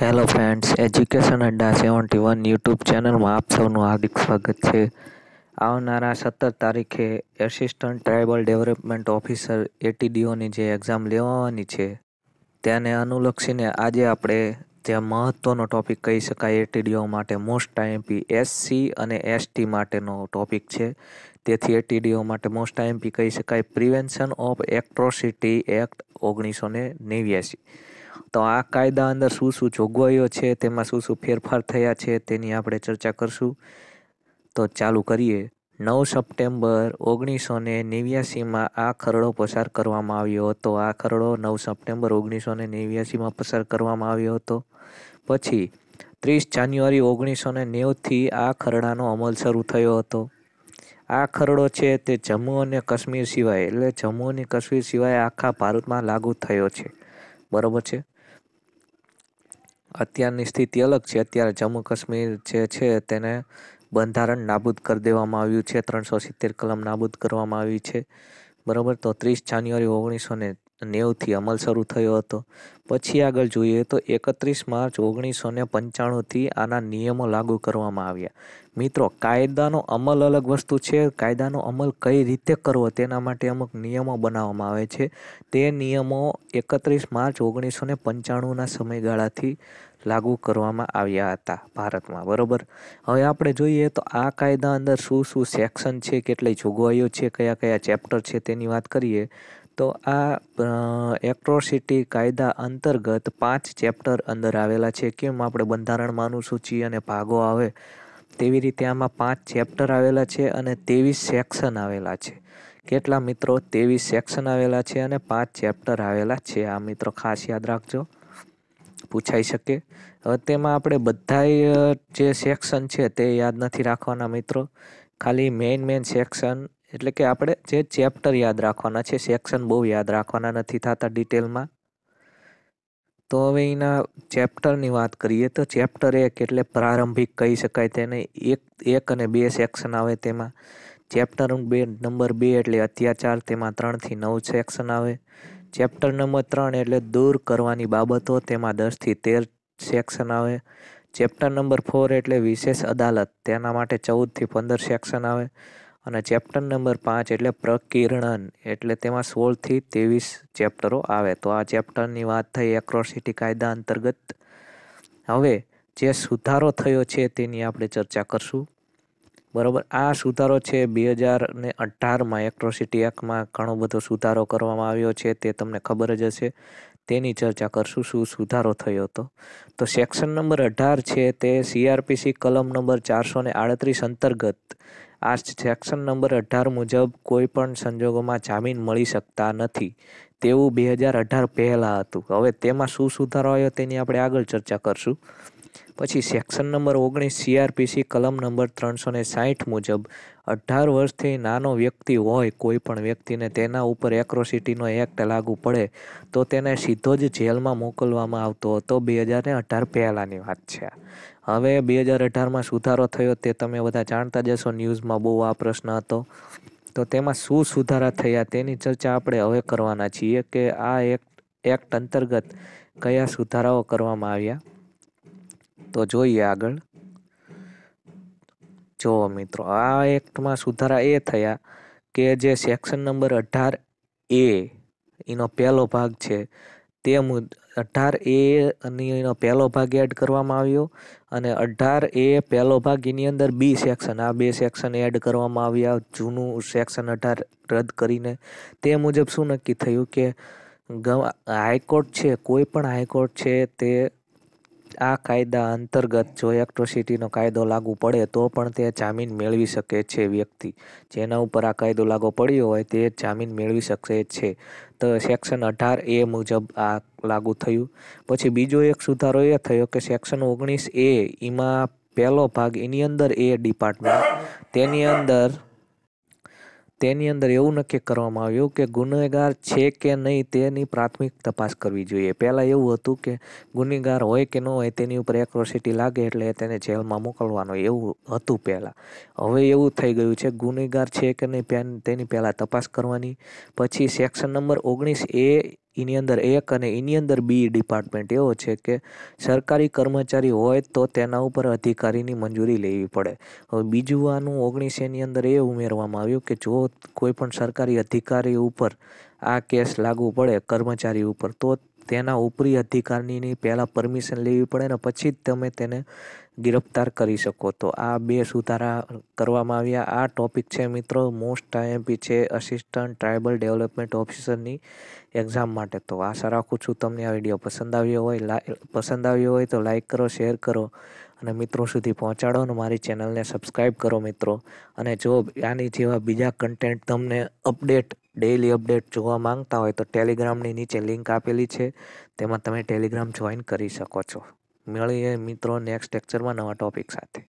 hello friends education Adda seventy one YouTube ચેનલમાં આપ સૌનું હાર્દિક સ્વાગત છે આવનારા સત્તર તારીખે એસિસ્ટન્ટ ટ્રાઇબલ ડેવલપમેન્ટ ઓફિસર એટીડીઓની જે એક્ઝામ લેવાની છે તેને અનુલક્ષીને આજે આપણે જે મહત્ત્વનો ટોપિક કહી શકાય એટીડીઓ માટે મોસ્ટ આઈએમપી એસસી અને એસટી માટેનો ટૉપિક છે તેથી એટીડીઓ માટે મોસ્ટ આઈએમપી કહી શકાય પ્રિવેન્શન ઓફ એક્ટ્રોસિટી એક્ટ ઓગણીસો ને નેવ્યાસી તો આ કાયદા અંદર શું શું જોગવાઈઓ છે તેમાં શું શું ફેરફાર થયા છે તેની આપણે ચર્ચા કરશું તો ચાલુ કરીએ નવ સપ્ટેમ્બર ઓગણીસો ને નેવ્યાસીમાં આ ખરડો પસાર કરવામાં આવ્યો હતો આ ખરડો નવ સપ્ટેમ્બર ઓગણીસો ને નેવ્યાસીમાં પસાર કરવામાં આવ્યો હતો પછી ત્રીસ જાન્યુઆરી ઓગણીસો ને નેવુંથી આ ખરડાનો અમલ શરૂ થયો હતો આ ખરડો છે તે જમ્મુ અને કાશ્મીર સિવાય એટલે જમ્મુ અને કાશ્મીર સિવાય આખા ભારતમાં લાગુ થયો છે બરોબર છે અત્યારની સ્થિતિ અલગ છે અત્યારે જમ્મુ કાશ્મીર જે છે તેને બંધારણ નાબૂદ કરી દેવામાં આવ્યું છે ત્રણસો સિત્તેર કલમ નાબૂદ કરવામાં આવી છે બરાબર તો ત્રીસ જાન્યુઆરી ઓગણીસો ને નેવથી અમલ શરૂ થયો હતો પછી આગળ જોઈએ તો એકત્રીસ માર્ચ ઓગણીસો ને પંચાણુંથી આના નિયમો લાગુ કરવામાં આવ્યા મિત્રો કાયદાનો અમલ અલગ વસ્તુ છે કાયદાનો અમલ કઈ રીતે કરવો તેના માટે અમુક નિયમો બનાવવામાં આવે છે તે નિયમો એકત્રીસ માર્ચ ઓગણીસો ને પંચાણુંના સમયગાળાથી લાગુ કરવામાં આવ્યા હતા ભારતમાં બરાબર હવે આપણે જોઈએ તો આ કાયદા અંદર શું શું સેક્શન છે કેટલી જોગવાઈઓ છે કયા કયા ચેપ્ટર છે તેની વાત કરીએ તો આ એક્ટ્રોસિટી કાયદા અંતર્ગત પાંચ ચેપ્ટર અંદર આવેલા છે કેમ આપણે બંધારણમાં અનુસૂચિ અને ભાગો આવે તેવી રીતે આમાં પાંચ ચેપ્ટર આવેલા છે અને ત્રેવીસ સેક્શન આવેલા છે કેટલા મિત્રો ત્રેવીસ સેક્શન આવેલા છે અને પાંચ ચેપ્ટર આવેલા છે આ મિત્રો ખાસ યાદ રાખજો પૂછાઈ શકે તેમાં આપણે બધાય જે સેક્શન છે તે યાદ નથી રાખવાના મિત્રો ખાલી મેઇન મેઇન સેક્શન એટલે કે આપણે જે ચેપ્ટર યાદ રાખવાના છે સેક્શન બહુ યાદ રાખવાના નથી થતા ડિટેલમાં તો હવે એના ચેપ્ટરની વાત કરીએ તો ચેપ્ટર એક એટલે પ્રારંભિક કહી શકાય તેને એક એક અને બે સેક્શન આવે તેમાં ચેપ્ટર બે નંબર બે એટલે અત્યાચાર તેમાં ત્રણથી નવ સેક્શન આવે ચેપ્ટર નંબર ત્રણ એટલે દૂર કરવાની બાબતો તેમાં દસથી તેર સેક્શન આવે ચેપ્ટર નંબર ફોર એટલે વિશેષ અદાલત તેના માટે ચૌદથી પંદર સેક્શન આવે અને ચેપ્ટર નંબર પાંચ એટલે પ્રકિરણન એટલે તેમાં સોળથી ત્રેવીસ ચેપ્ટરો આવે તો આ ચેપ્ટરની વાત થઈ એક્રોસિટી કાયદા અંતર્ગત હવે જે સુધારો થયો છે તેની આપણે ચર્ચા કરશું બરાબર આ સુધારો છે બે હજાર ને અઢારમાં એક્રોસિટી એક્ટમાં ઘણો બધો સુધારો કરવામાં આવ્યો છે તે તમને ખબર જ હશે તેની ચર્ચા કરશું શું સુધારો થયો હતો તો સેક્શન નંબર અઢાર છે તે સીઆરપીસી કલમ નંબર ચારસો ને આડત્રીસ અંતર્ગત આ સેક્શન નંબર અઢાર મુજબ કોઈ પણ સંજોગોમાં જામીન મળી શકતા નથી તેવું બે હજાર અઢાર પહેલાં હતું હવે તેમાં શું સુધારો આવ્યો તેની આપણે આગળ ચર્ચા કરશું પછી સેક્શન નંબર ઓગણીસ સીઆરપીસી કલમ નંબર ત્રણસો ને સાહીઠ મુજબ અઢાર વર્ષથી નાનો વ્યક્તિ હોય કોઈ પણ વ્યક્તિને તેના ઉપર એક્રોસિટીનો એક્ટ લાગુ પડે તો તેને સીધો જ જેલમાં મોકલવામાં આવતો હતો બે હજાર ને અઢાર પહેલાંની વાત છે હવે બે હજાર અઢારમાં સુધારો થયો તે તમે બધા જાણતા જશો ન્યૂઝમાં બહુ આ પ્રશ્ન હતો તો તેમાં શું સુધારા થયા તેની ચર્ચા આપણે હવે કરવાના છીએ કે આ એક્ટ એક્ટ અંતર્ગત કયા સુધારાઓ કરવામાં આવ્યા તો જોઈએ આગળ જો મિત્રો આ એક્ટમાં સુધારા એ થયા કે જે સેક્શન નંબર અઢાર એ એનો પહેલો ભાગ છે તે અઢાર એ એનો પહેલો ભાગ એડ કરવામાં આવ્યો અને અઢાર એ પહેલો ભાગ એની અંદર બી સેક્શન આ બે સેક્શન એડ કરવામાં આવ્યા જૂનું સેક્શન અઢાર રદ કરીને તે મુજબ શું નક્કી થયું કે હાઈકોર્ટ છે કોઈ પણ હાઈકોર્ટ છે તે આ કાયદા અંતર્ગત જો એક્ટ્રોસિટીનો કાયદો લાગુ પડે તો પણ તે જામીન મેળવી શકે છે વ્યક્તિ જેના ઉપર આ કાયદો લાગુ પડ્યો હોય તે જામીન મેળવી શકે છે તો સેક્શન અઢાર એ મુજબ આ લાગુ થયું પછી બીજો એક સુધારો એ થયો કે સેક્શન ઓગણીસ એ એમાં પહેલો ભાગ એની અંદર એ ડિપાર્ટમેન્ટ તેની અંદર તેની અંદર એવું નક્કી કરવામાં આવ્યું કે ગુનેગાર છે કે નહીં તેની પ્રાથમિક તપાસ કરવી જોઈએ પહેલાં એવું હતું કે ગુનેગાર હોય કે ન હોય તેની ઉપર એક્રોસિટી લાગે એટલે તેને જેલમાં મોકલવાનો એવું હતું પહેલાં હવે એવું થઈ ગયું છે ગુનેગાર છે કે નહીં તેની પહેલાં તપાસ કરવાની પછી સેક્શન નંબર ઓગણીસ એ એની અંદર એક અને એની અંદર બી ડિપાર્ટમેન્ટ એવો છે કે સરકારી કર્મચારી હોય તો તેના ઉપર અધિકારીની મંજૂરી લેવી પડે હવે બીજું આનું ઓગણીસ એની અંદર એ ઉમેરવામાં આવ્યું કે જો કોઈ પણ સરકારી અધિકારી ઉપર આ કેસ લાગુ પડે કર્મચારી ઉપર તો તેના ઉપરી અધિકારીની પહેલાં પરમિશન લેવી પડે ને પછી જ તમે તેને ગિરફ્તાર કરી શકો તો આ બે સુધારા કરવામાં આવ્યા આ ટોપિક છે મિત્રો મોસ્ટ આઈએમપી છે અસિસ્ટન્ટ ટ્રાઇબલ ડેવલપમેન્ટ ઓફિસરની એક્ઝામ માટે તો આશા રાખું છું તમને આ વિડીયો પસંદ આવ્યો હોય પસંદ આવ્યો હોય તો લાઇક કરો શેર કરો અને મિત્રો સુધી પહોંચાડો અને મારી ચેનલને સબસ્ક્રાઈબ કરો મિત્રો અને જો આની જેવા બીજા કન્ટેન્ટ તમને અપડેટ ડેઇલી અપડેટ જોવા માંગતા હોય તો ટેલિગ્રામની નીચે લિંક આપેલી છે તેમાં તમે ટેલિગ્રામ જોઈન કરી શકો છો મળીએ મિત્રો નેક્સ્ટ લેક્ચરમાં નવા ટોપિક સાથે